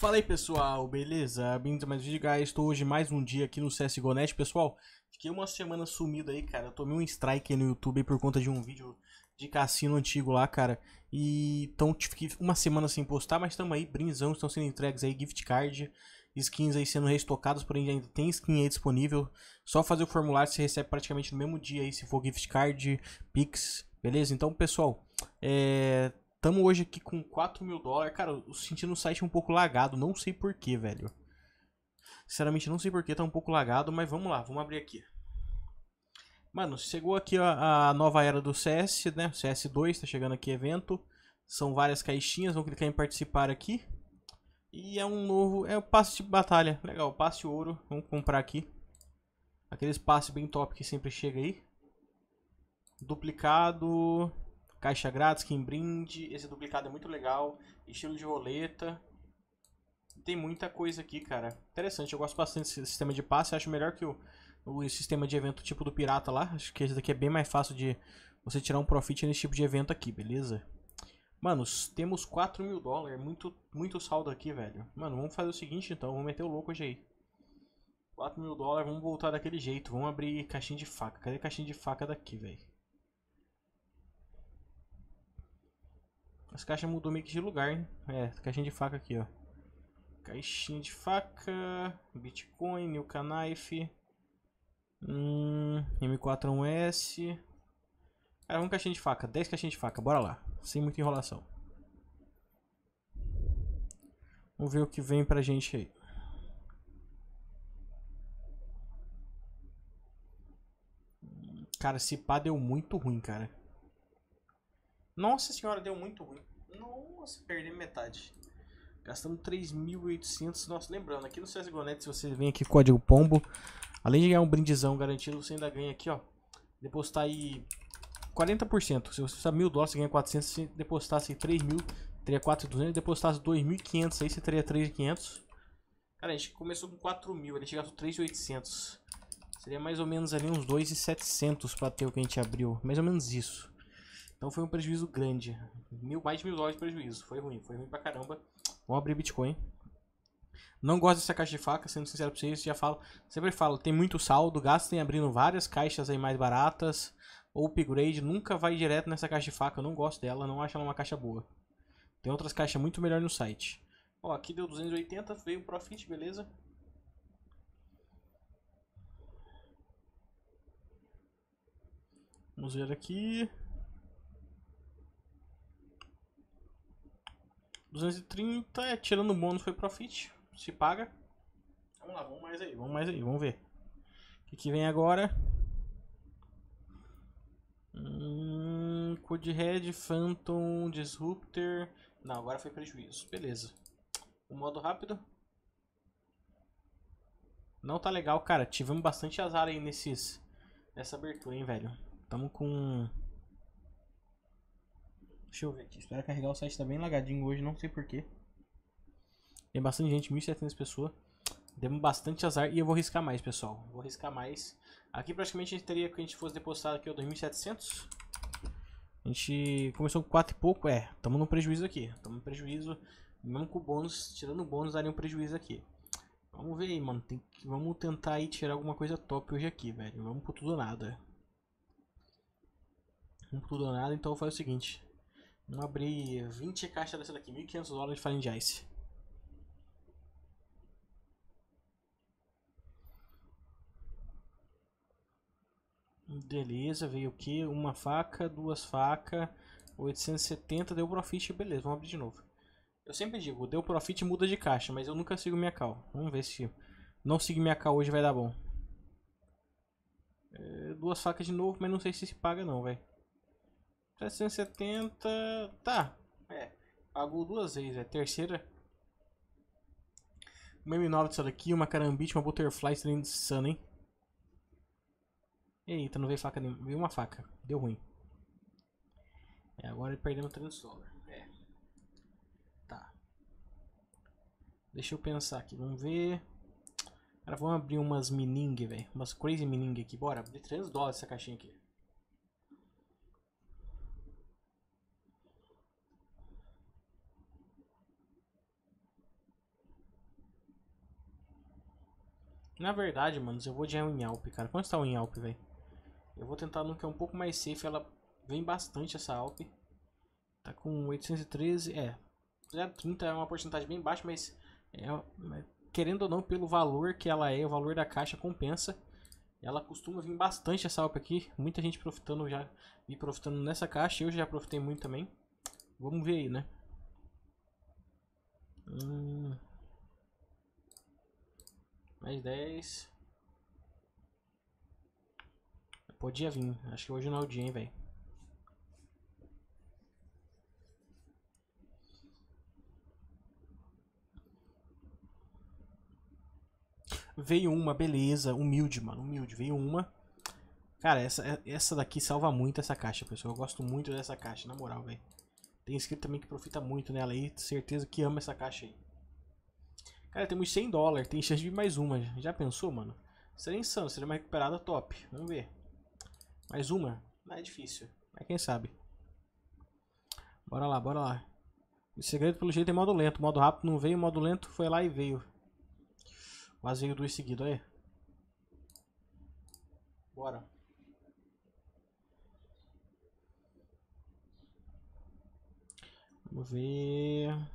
Fala aí pessoal, beleza? Bem-vindos a mais um vídeo, guys. Estou hoje mais um dia aqui no CSGONet, pessoal. Fiquei uma semana sumido aí, cara. Eu tomei um strike no YouTube por conta de um vídeo de cassino antigo lá, cara. E então fiquei uma semana sem postar, mas estamos aí, brinzão, estão sendo entregues aí, gift card, skins aí sendo restocados, porém ainda tem skin aí disponível. Só fazer o formulário, você recebe praticamente no mesmo dia aí, se for gift card, Pix, beleza? Então, pessoal, é... Tamo hoje aqui com 4 mil dólares. Cara, eu sentindo o site um pouco lagado. Não sei porquê, velho. Sinceramente, não sei porquê. Tá um pouco lagado, mas vamos lá. Vamos abrir aqui. Mano, chegou aqui a, a nova era do CS, né? CS2, tá chegando aqui evento. São várias caixinhas. Vamos clicar em participar aqui. E é um novo... É o passe de batalha. Legal, passe ouro. Vamos comprar aqui. Aqueles passe bem top que sempre chega aí. Duplicado... Caixa grátis, quem brinde. Esse é duplicado é muito legal. Estilo de roleta. Tem muita coisa aqui, cara. Interessante, eu gosto bastante desse sistema de passe. Acho melhor que o, o sistema de evento tipo do pirata lá. Acho que esse daqui é bem mais fácil de você tirar um profit nesse tipo de evento aqui, beleza? Manos, temos 4 mil dólares. É muito, muito saldo aqui, velho. Mano, vamos fazer o seguinte então. Vamos meter o louco hoje aí. 4 mil dólares, vamos voltar daquele jeito. Vamos abrir caixinha de faca. Cadê a caixinha de faca daqui, velho? As caixas mudou meio que de lugar, hein? É, caixinha de faca aqui, ó. Caixinha de faca, Bitcoin, New Knife, hum, M41S. Cara, vamos caixinha de faca, 10 caixinhas de faca, bora lá, sem muita enrolação. Vamos ver o que vem pra gente aí. Cara, esse pá deu muito ruim, cara. Nossa senhora, deu muito ruim. Nossa, perdi metade. Gastamos 3.800. Nossa, lembrando, aqui no CSGONET, se você vem aqui com código POMBO, além de ganhar um brindezão garantido, você ainda ganha aqui, ó. Depositar aí 40%. Se você usar mil dólares, você ganha 400. Se depositasse 3 mil, teria 4.200. Depositasse 2.500, aí você teria 3.500. Cara, a gente começou com 4 mil, a gente gastou 3.800. Seria mais ou menos ali uns 2.700 para ter o que a gente abriu. Mais ou menos isso. Então foi um prejuízo grande. Mil, mais de mil dólares de prejuízo. Foi ruim, foi ruim pra caramba. Vamos abrir Bitcoin. Não gosto dessa caixa de faca, sendo sincero pra vocês, já falo, sempre falo, tem muito saldo, em abrindo várias caixas aí mais baratas, ou upgrade, nunca vai direto nessa caixa de faca, eu não gosto dela, não acho ela uma caixa boa. Tem outras caixas muito melhor no site. Ó, aqui deu 280, veio o profit, beleza? Vamos ver aqui. 230 é tirando o bônus foi profit. Se paga. Vamos lá, vamos mais aí, vamos mais aí, vamos ver. O que, que vem agora? Hum, Code Red, Phantom, Disruptor. Não, agora foi prejuízo. Beleza. O modo rápido. Não tá legal, cara. Tivemos bastante azar aí nesses, nessa abertura, hein, velho. Tamo com Deixa eu ver aqui. Espero carregar o site. Tá bem lagadinho hoje, não sei porquê. Tem bastante gente, 1.700 pessoas. Demos bastante azar e eu vou riscar mais, pessoal. Vou riscar mais. Aqui praticamente a gente teria, que a gente fosse depositado aqui, ó, 2.700. A gente começou com 4 e pouco, é. Estamos num prejuízo aqui. Estamos num prejuízo, mesmo com o bônus, tirando o bônus, daria um prejuízo aqui. Vamos ver aí, mano. Tem que, vamos tentar aí tirar alguma coisa top hoje aqui, velho. Vamos por tudo ou nada. Vamos por tudo ou nada, então faz o seguinte. Vamos abrir 20 caixas dessa daqui, 1.500 dólares de Fallen Ice. Beleza, veio o que? Uma faca, duas facas, 870, deu profit, beleza, vamos abrir de novo. Eu sempre digo, deu profit muda de caixa, mas eu nunca sigo minha cal. Vamos ver se não seguir minha cal hoje vai dar bom. É, duas facas de novo, mas não sei se se paga não, velho. 770. Tá. É. Pagou duas vezes. É terceira. Uma M9 dessa daqui, uma carambite, uma butterfly estranho de é sana, hein? Eita, não veio faca nenhuma. Veio uma faca. Deu ruim. É, agora perdeu o transsolar. É. Tá. Deixa eu pensar aqui. Vamos ver. Cara, vamos abrir umas mining, velho. Umas crazy mining aqui. Bora, De 300 dólares essa caixinha aqui. Na verdade, mano eu vou de inalp cara. Quanto está o inalp velho? Eu vou tentar no que é um pouco mais safe. Ela vem bastante, essa Alp. Tá com 813, é. 0,30 é uma porcentagem bem baixa, mas... É, querendo ou não, pelo valor que ela é, o valor da caixa compensa. Ela costuma vir bastante essa Alp aqui. Muita gente profitando já. Me profitando nessa caixa. Eu já profitei muito também. Vamos ver aí, né? Hum... Mais 10. Podia vir. Acho que hoje não é o dia, hein, velho. Veio uma, beleza. Humilde, mano. Humilde. Veio uma. Cara, essa, é, essa daqui salva muito essa caixa, pessoal. Eu gosto muito dessa caixa, na moral, velho. Tem inscrito também que profita muito nela aí. Certeza que ama essa caixa aí. Cara, temos 100 dólares, tem chance de mais uma. Já pensou, mano? Seria insano, seria uma recuperada top. Vamos ver. Mais uma? Não é difícil, mas quem sabe. Bora lá, bora lá. O segredo, pelo jeito, é modo lento. Modo rápido não veio, modo lento foi lá e veio. Quase veio dois seguidos, aí. Bora. Vamos ver...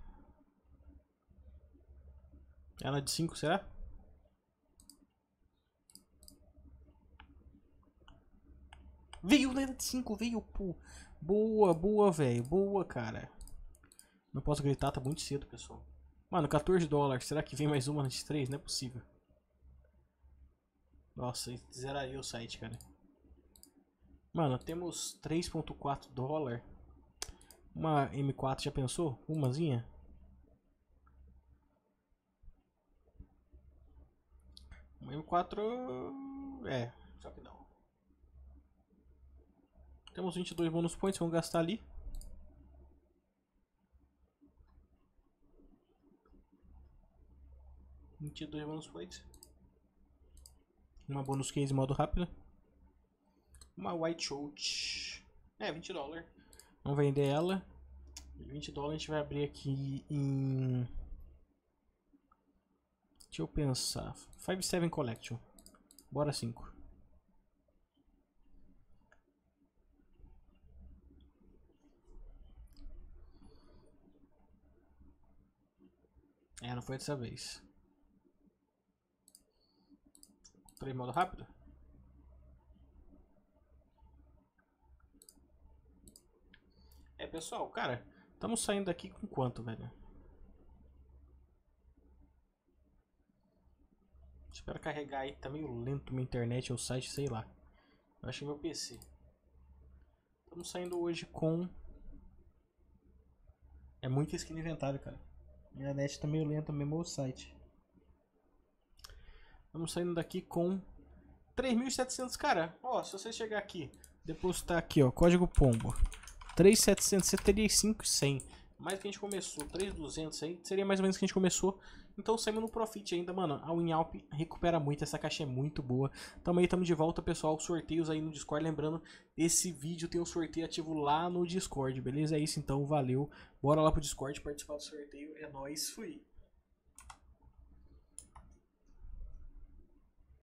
Ela é de 5, será? Veio, né? De 5, veio, pô. Boa, boa, velho. Boa, cara. Não posso gritar, tá muito cedo, pessoal. Mano, 14 dólares. Será que vem mais uma antes de 3? Não é possível. Nossa, zeraria o site, cara. Mano, temos 3.4 dólares. Uma M4, já pensou? Umazinha? Um M4. É, só que não. Temos 22 bonus points, vamos gastar ali. Vinte e dois bonus points. Uma bonus case modo rápido. Uma white shot. É, 20 dólares. Vamos vender ela. 20 dólares a gente vai abrir aqui em Deixa eu pensar. 5-7 Collection. Bora 5. É, não foi dessa vez. Entrei em modo rápido? É, pessoal, cara, estamos saindo daqui com quanto, velho? Espero carregar aí, tá meio lento minha internet ou site, sei lá. Eu achei é meu PC. Estamos saindo hoje com... É muita skin inventada, cara. Minha net tá meio lenta mesmo o site. Estamos saindo daqui com 3.700, cara. Ó, se você chegar aqui, depositar aqui, ó, código POMBO. 3.700, você teria 5.100 mais que a gente começou, 3,200 aí, seria mais ou menos que a gente começou. Então saímos no profit ainda, mano. A WinAlp recupera muito, essa caixa é muito boa. aí estamos de volta, pessoal. Sorteios aí no Discord. Lembrando, esse vídeo tem um sorteio ativo lá no Discord, beleza? É isso então, valeu. Bora lá pro Discord participar do sorteio. É nóis, fui.